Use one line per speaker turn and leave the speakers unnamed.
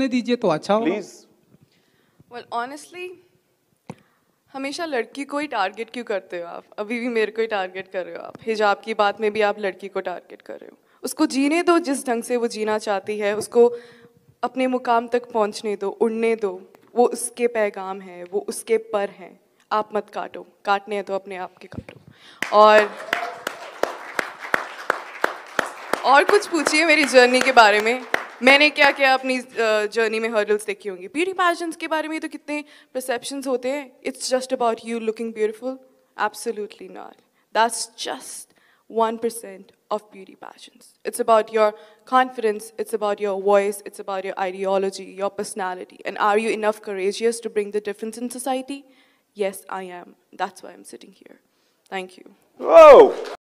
दीजिए तो अच्छा प्लीज वेल ऑनेस्टली हमेशा लड़की को ही टारगेट क्यों करते हो आप अभी भी मेरे को ही टारगेट कर रहे हो आप हिजाब की बात में भी आप लड़की को टारगेट कर रहे हो उसको जीने दो जिस ढंग से वो जीना चाहती है उसको अपने मुकाम तक पहुंचने दो उड़ने दो वो उसके पैगाम है वो उसके पर हैं आप मत काटो काटने हैं तो अपने आप के काटो और और कुछ पूछिए मेरी जर्नी के बारे में मैंने क्या क्या अपनी जर्नी में हर्डल्स देखी होंगी ब्यूटी पैजेंट्स के बारे में तो कितने परसेप्शंस होते हैं it's just about you looking beautiful absolutely not that's just 1% of beauty pageants. It's about your confidence, it's about your voice, it's about your ideology, your personality. And are you enough courageous to bring the difference in society? Yes, I am. That's why I'm sitting here. Thank you.